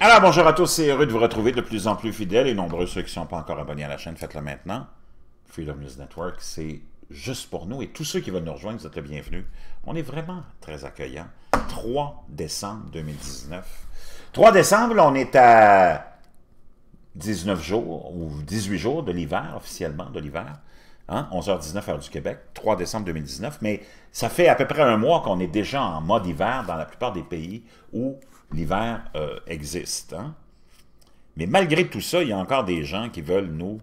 Alors, bonjour à tous, c'est heureux de vous retrouver de plus en plus fidèles et nombreux ceux qui ne sont pas encore abonnés à la chaîne, faites-le maintenant. Freedom News Network, c'est juste pour nous et tous ceux qui veulent nous rejoindre, vous êtes les bienvenus. On est vraiment très accueillants. 3 décembre 2019. 3 décembre, on est à 19 jours ou 18 jours de l'hiver, officiellement de l'hiver. Hein? 11h19 heure du Québec, 3 décembre 2019. Mais ça fait à peu près un mois qu'on est déjà en mode hiver dans la plupart des pays où l'hiver euh, existe. Hein? Mais malgré tout ça, il y a encore des gens qui veulent nous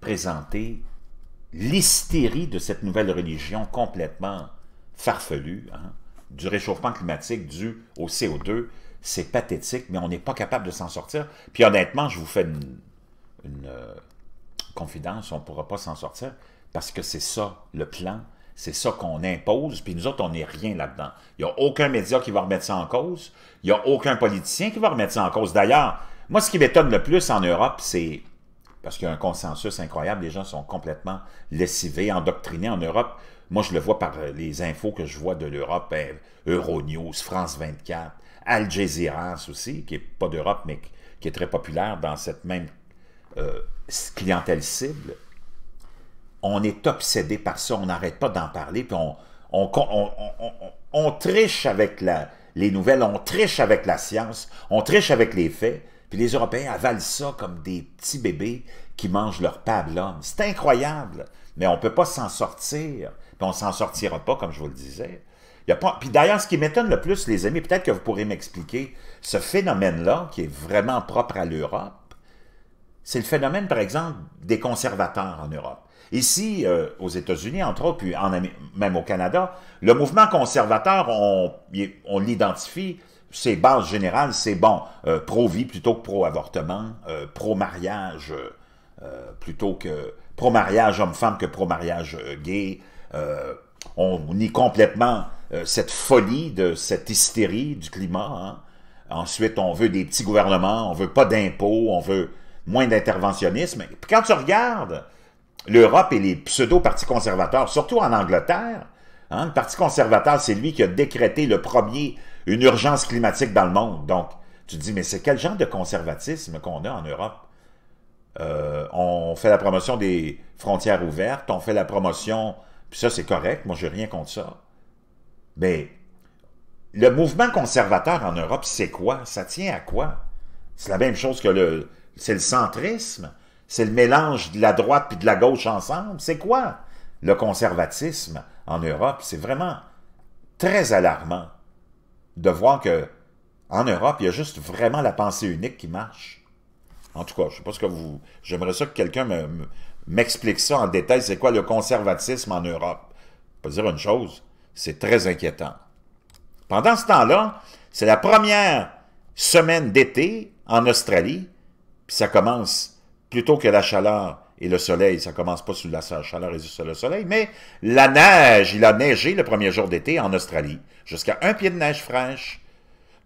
présenter l'hystérie de cette nouvelle religion complètement farfelue, hein, du réchauffement climatique dû au CO2. C'est pathétique, mais on n'est pas capable de s'en sortir. Puis honnêtement, je vous fais une, euh, confidence, on ne pourra pas s'en sortir, parce que c'est ça le plan c'est ça qu'on impose, puis nous autres, on n'est rien là-dedans. Il n'y a aucun média qui va remettre ça en cause. Il n'y a aucun politicien qui va remettre ça en cause. D'ailleurs, moi, ce qui m'étonne le plus en Europe, c'est... Parce qu'il y a un consensus incroyable, les gens sont complètement lessivés, endoctrinés en Europe. Moi, je le vois par les infos que je vois de l'Europe, ben, Euronews, France 24, Al Jazeera aussi, qui n'est pas d'Europe, mais qui est très populaire dans cette même euh, clientèle cible on est obsédé par ça, on n'arrête pas d'en parler, puis on, triche avec les nouvelles, on triche avec la science, on triche avec les faits, puis les Européens avalent ça comme des petits bébés qui mangent leur pain C'est incroyable, mais on ne peut pas s'en sortir, puis on s'en sortira pas, comme je vous le disais. Puis d'ailleurs, ce qui m'étonne le plus, les amis, peut-être que vous pourrez m'expliquer, ce phénomène-là, qui est vraiment propre à l'Europe, c'est le phénomène, par exemple, des conservateurs en Europe. Ici, euh, aux États-Unis, entre autres, puis même au Canada, le mouvement conservateur, on, l'identifie, ses bases générales, c'est bon, euh, pro-vie plutôt que pro-avortement, euh, pro-mariage plutôt que pro-mariage homme-femme que pro-mariage gay. on nie complètement cette folie de cette hystérie du climat. Hein. Ensuite, on veut des petits gouvernements, on veut pas d'impôts, on veut moins d'interventionnisme. Puis quand tu regardes l'Europe et les pseudo-partis conservateurs, surtout en Angleterre, hein, le Parti conservateur, c'est lui qui a décrété le premier une urgence climatique dans le monde. Donc, tu te dis, mais c'est quel genre de conservatisme qu'on a en Europe? Euh, on fait la promotion des frontières ouvertes, on fait la promotion... Puis ça, c'est correct, moi, j'ai rien contre ça. Mais le mouvement conservateur en Europe, c'est quoi? Ça tient à quoi? C'est la même chose que le, c'est le centrisme. C'est le mélange de la droite puis de la gauche ensemble. C'est quoi le conservatisme en Europe? C'est vraiment très alarmant de voir que en Europe, il y a juste vraiment la pensée unique qui marche. En tout cas, je sais pas ce que vous... J'aimerais ça que quelqu'un m'explique ça en détail. C'est quoi le conservatisme en Europe? Je dire une chose, c'est très inquiétant. Pendant ce temps-là, c'est la première semaine d'été en Australie puis ça commence plutôt que la chaleur et le soleil, ça commence pas sous la chaleur et sous le soleil, mais la neige, il a neigé le premier jour d'été en Australie, jusqu'à un pied de neige fraîche.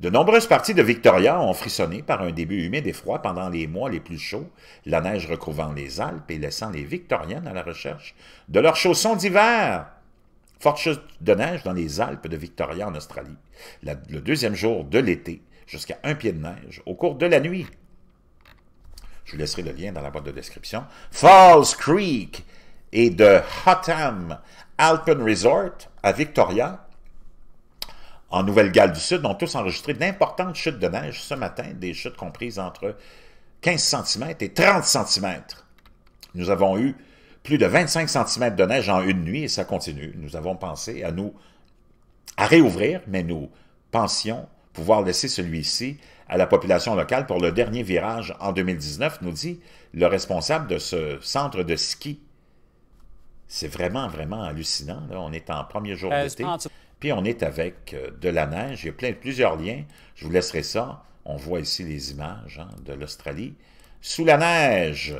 De nombreuses parties de Victoria ont frissonné par un début humide et froid pendant les mois les plus chauds, la neige recouvrant les Alpes et laissant les Victoriennes à la recherche de leurs chaussons d'hiver. Forte de neige dans les Alpes de Victoria en Australie, le deuxième jour de l'été, jusqu'à un pied de neige au cours de la nuit. Je vous laisserai le lien dans la boîte de description. Falls Creek et de Hotham Alpen Resort à Victoria, en Nouvelle-Galles du Sud, ont tous enregistré d'importantes chutes de neige ce matin, des chutes comprises entre 15 cm et 30 cm. Nous avons eu plus de 25 cm de neige en une nuit et ça continue. Nous avons pensé à nous à réouvrir, mais nous pensions pouvoir laisser celui-ci à la population locale pour le dernier virage en 2019, nous dit le responsable de ce centre de ski. C'est vraiment, vraiment hallucinant. On est en premier jour euh, d'été, puis on est avec euh, de la neige. Il y a plusieurs liens. Je vous laisserai ça. On voit ici les images hein, de l'Australie. Sous la neige!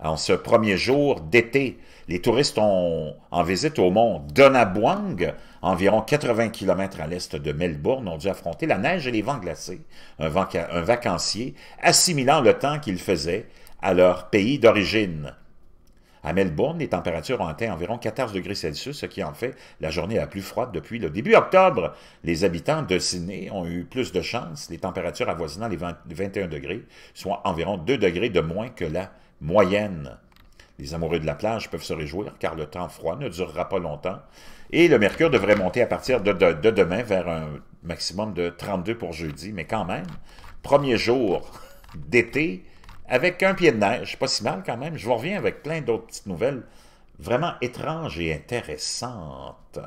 en ce premier jour d'été. Les touristes ont, en visite au mont Donabwang, environ 80 km à l'est de Melbourne, ont dû affronter la neige et les vents glacés. Un, vacancier assimilant le temps qu'il faisait à leur pays d'origine. À Melbourne, les températures ont atteint environ 14 degrés Celsius, ce qui en fait la journée la plus froide depuis le début octobre. Les habitants de Sydney ont eu plus de chance, les températures avoisinant les 21 degrés, soit environ 2 degrés de moins que la moyenne. Les amoureux de la plage peuvent se réjouir car le temps froid ne durera pas longtemps et le mercure devrait monter à partir de, demain vers un maximum de 32 pour jeudi, mais quand même, premier jour d'été avec un pied de neige, pas si mal quand même. Je vous reviens avec plein d'autres petites nouvelles vraiment étranges et intéressantes.